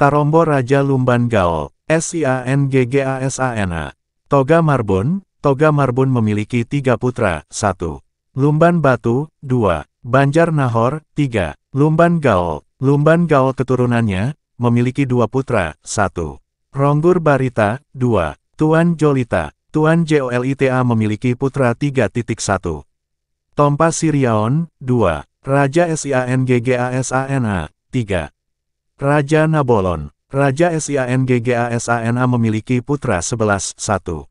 Tarombo Raja Lumban Gaol, SIANGGASANA. Toga Marbun, Toga Marbun memiliki tiga putra, satu Lumban Batu, dua Banjar Nahor, tiga Lumban Gaol, Lumban Gaol keturunannya, memiliki dua putra, satu Ronggur Barita, dua Tuan Jolita, Tuan Jolita memiliki putra tiga 3.1. Tompa Siriaon, dua Raja Siangggasana, 3. Raja Nabolon, Raja SIANGGASANA memiliki putra sebelas satu.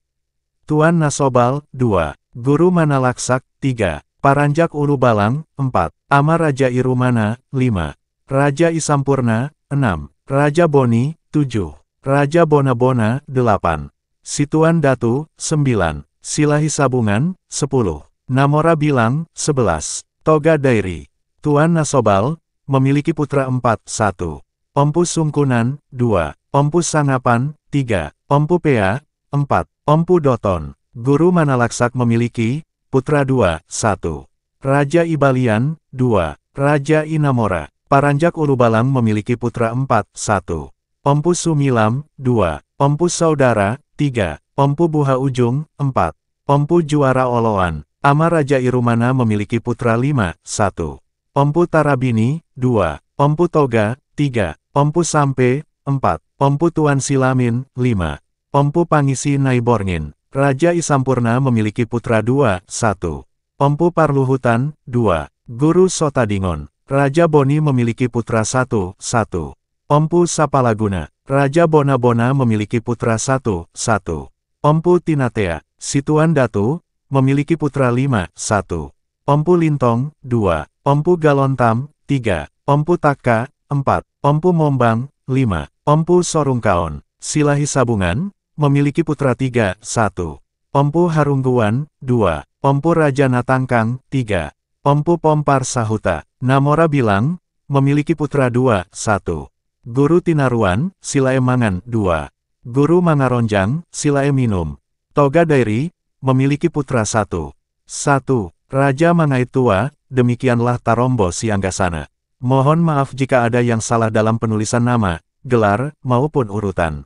Tuan Nasobal, dua, Guru Manalaksak, tiga, Paranjak Balang, 4. Ama Raja Irumana, lima, Raja Isampurna, enam, Raja Boni, tujuh, Raja Bonabona, delapan, Situan Datu, sembilan, Silahi Sabungan, sepuluh, Namora Bilang, 11. Toga Dairi. Tuan Nasobal, memiliki putra empat satu. Pompu Sungkunan, 2. Pompu Sangapan, 3. Pompu Pea, 4. Pompu Doton. Guru Manalaksak memiliki, Putra 2, 1. Raja Ibalian, 2. Raja Inamora. Paranjak Ulubalang memiliki putra 4, 1. Pompu Sumilam, 2. Pompu Saudara, 3. Pompu Buha Ujung, 4. Pompu Juara Oloan. Ama Raja Irumana memiliki putra 5, 1. Pompu Tarabini, 2. Pompu Toga, 3. Pompu Sampe, 4. Pompu Tuan Silamin, 5. Pompu Pangisi Naiborngin. Raja Isampurna memiliki putra dua, satu. Pompu Parluhutan, 2. Guru Sotadingon. Raja Boni memiliki putra satu, satu. Pompu Sapalaguna. Raja Bona-Bona memiliki putra satu, satu. Pompu Tinatea. Situan Datu, memiliki putra lima, satu. Pompu Lintong, 2. Pompu Galontam, 3. Pompu Taka, empat. Ompu Mombang, 5. Ompu Sorungkaon, Silahi Sabungan, memiliki putra 3, 1. Ompu Harungguan, 2. Ompu Raja Natangkang, 3. Ompu Pompar Sahuta, Namora Bilang, memiliki putra 2, 1. Guru Tinaruan, Silae Mangan, 2. Guru Mangaronjang, Silae Minum. Toga Dairi, memiliki putra 1. 1. Raja Mangai Tua, demikianlah Tarombo Sianggasana. Mohon maaf jika ada yang salah dalam penulisan nama, gelar, maupun urutan.